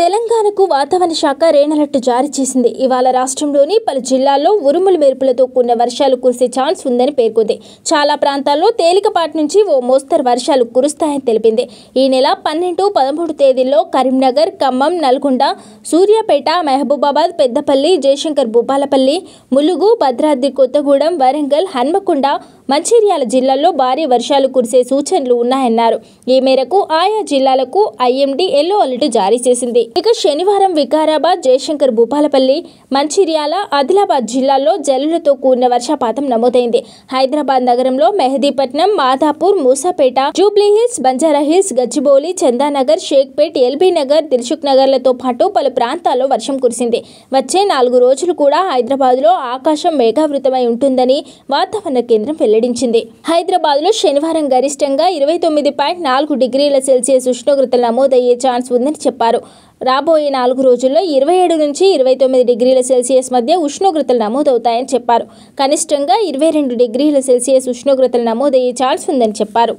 తెలంగాణకు వాతావరణ శాఖ రేణలట్టు జారీ చేసింది ఇవాళ రాష్ట్రంలోని పలు జిల్లాల్లో ఉరుములు మెరుపులతో కూడిన వర్షాలు కురిసే ఛాన్స్ ఉందని పేర్కొంది చాలా ప్రాంతాల్లో తేలికపాటి నుంచి ఓ మోస్తరు వర్షాలు కురుస్తాయని తెలిపింది ఈ నెల పన్నెండు పదమూడు తేదీల్లో కరీంనగర్ ఖమ్మం నల్గొండ సూర్యాపేట మహబూబాబాద్ పెద్దపల్లి జయశంకర్ భూపాలపల్లి ములుగు భద్రాద్రి కొత్తగూడెం వరంగల్ హన్మకొండ మంచిర్యాల జిల్లాల్లో భారీ వర్షాలు కురిసే సూచనలు ఉన్నాయన్నారు ఈ మేరకు ఆయా జిల్లాలకు ఐఎండీ ఎల్లో అలర్ట్ జారీ చేసింది ఇక శనివారం వికారాబాద్ జయశంకర్ భూపాలపల్లి మంచిర్యాల ఆదిలాబాద్ జిల్లాల్లో జల్లులతో కూడిన వర్షపాతం నమోదైంది హైదరాబాద్ నగరంలో మెహదీపట్నం మాధాపూర్ మూసాపేట జూబ్లీహిల్స్ బంజారాహిల్స్ గచ్చిబౌలి చందానగర్ షేక్పేట్ ఎల్బీ నగర్ దిల్సుక్ నగర్లతో పాటు పలు ప్రాంతాల్లో వర్షం కురిసింది వచ్చే నాలుగు రోజులు కూడా హైదరాబాద్లో ఆకాశం మేఘావృతమై ఉంటుందని వాతావరణ కేంద్రం వెల్లడించింది హైదరాబాద్లో శనివారం గరిష్టంగా ఇరవై తొమ్మిది పాయింట్ నాలుగు డిగ్రీల సెల్సియస్ ఉష్ణోగ్రతలు నమోదయ్యే ఛాన్స్ ఉందని చెప్పారు రాబోయే నాలుగు రోజుల్లో ఇరవై ఏడు నుంచి ఇరవై తొమ్మిది డిగ్రీల సెల్సియస్ మధ్య ఉష్ణోగ్రతలు నమోదవుతాయని చెప్పారు కనిష్టంగా ఇరవై రెండు డిగ్రీల సెల్సియస్ ఉష్ణోగ్రతలు నమోదయ్యే ఛాన్స్ ఉందని చెప్పారు